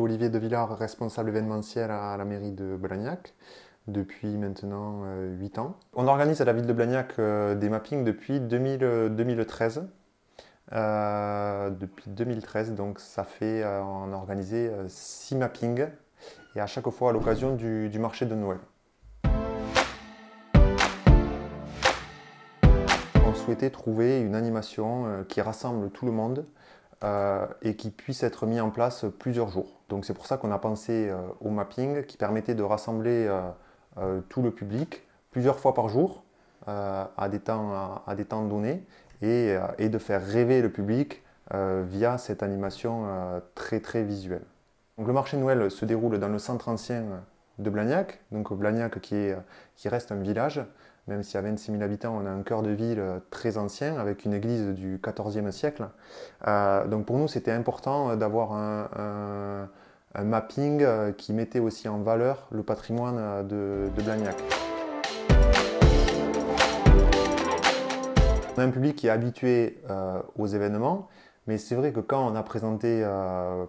Olivier Devillard, responsable événementiel à la mairie de Blagnac depuis maintenant euh, huit 8 ans. On organise à la ville de Blagnac euh, des mappings depuis 2013. Euh, depuis 2013, donc ça fait, on a organisé 6 mappings et à chaque fois à l'occasion du marché de Noël. On souhaitait trouver une animation qui rassemble tout le monde, euh, et qui puisse être mis en place plusieurs jours. Donc c'est pour ça qu'on a pensé euh, au mapping qui permettait de rassembler euh, tout le public plusieurs fois par jour à des, temps, à, donnés et, de faire rêver le public via cette animation très très visuelle. le marché Noël se déroule dans le centre ancien de Blagnac, donc Blagnac qui, qui reste un village, même si à 26 000 habitants, on a un cœur de ville euh, très ancien avec une église du 14e siècle. Euh, donc pour nous, c'était important euh, d'avoir un, mapping qui mettait aussi en valeur le patrimoine de, Blagnac. On a un public qui est habitué aux événements, mais c'est vrai que quand on a présenté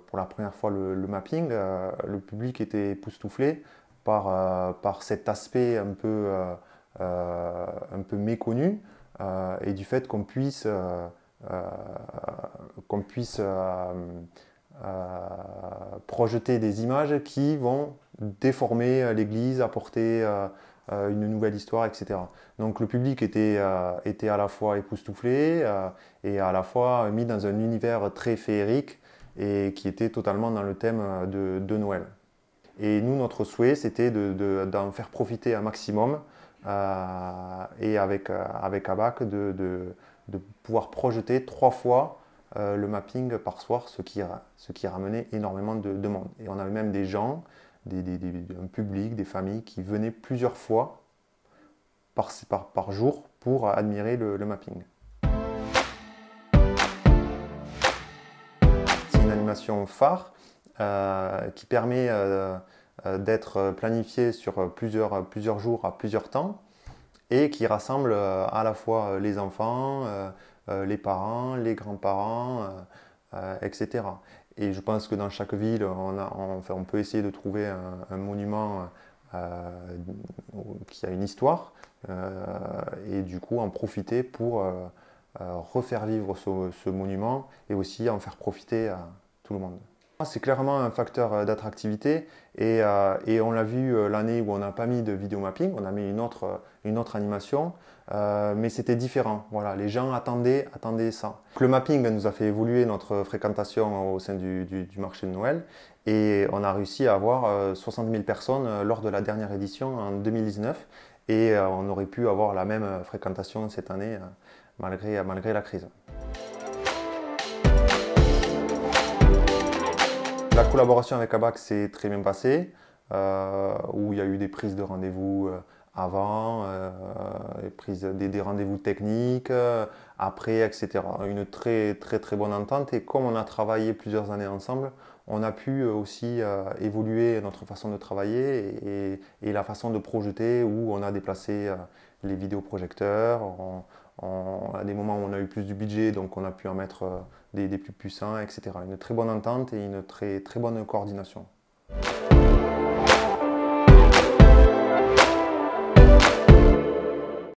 pour la première fois le, le mapping, le public était époustouflé par, par cet aspect un peu euh, un peu méconnu euh, et du fait qu'on puisse, euh, qu'on puisse projeter des images qui vont déformer l'Église, apporter une nouvelle histoire, etc. Donc le public était, à la fois époustouflé et à la fois mis dans un univers très féerique et qui était totalement dans le thème de, Noël. Et nous, notre souhait, c'était d'en faire profiter un maximum euh, et avec, euh, avec ABAC de, de, de, pouvoir projeter trois fois euh, le mapping par soir, ce qui, ce qui ramenait énormément de demandes. Et on avait même des gens, des, des, des, un public, des familles qui venaient plusieurs fois par, par, par jour pour admirer le, mapping. C'est une animation phare qui permet euh, d'être euh, planifié sur euh, plusieurs, plusieurs jours à plusieurs temps et qui rassemble à la fois les enfants, les parents, les grands-parents, etc. Et je pense que dans chaque ville, on, peut essayer de trouver un, monument qui a une histoire et du coup en profiter pour refaire vivre ce, ce, monument et aussi en faire profiter à tout le monde. Ah, c'est clairement un facteur euh, d'attractivité euh, et, on l'a vu euh, l'année où on n'a pas mis de vidéo mapping, on a mis une autre, une autre animation, mais c'était différent. Voilà, les gens attendaient, attendaient ça. le mapping nous a fait évoluer notre fréquentation au sein du, marché de Noël et on a réussi à avoir 60 000 personnes lors de la dernière édition en 2019 et on aurait pu avoir la même fréquentation cette année malgré, malgré la crise. La collaboration avec ABAC s'est très bien passée, euh, où il y a eu des prises de rendez-vous euh, avant, euh, prise des, rendez-vous techniques, euh, après, etc. Une très très très bonne entente et comme on a travaillé plusieurs années ensemble, on a pu euh, aussi évoluer notre façon de travailler et, la façon de projeter où on a déplacé les vidéoprojecteurs. à des moments où on a eu plus du budget, donc on a pu en mettre des, des, plus puissants, etc. Une très bonne entente et une très, très bonne coordination.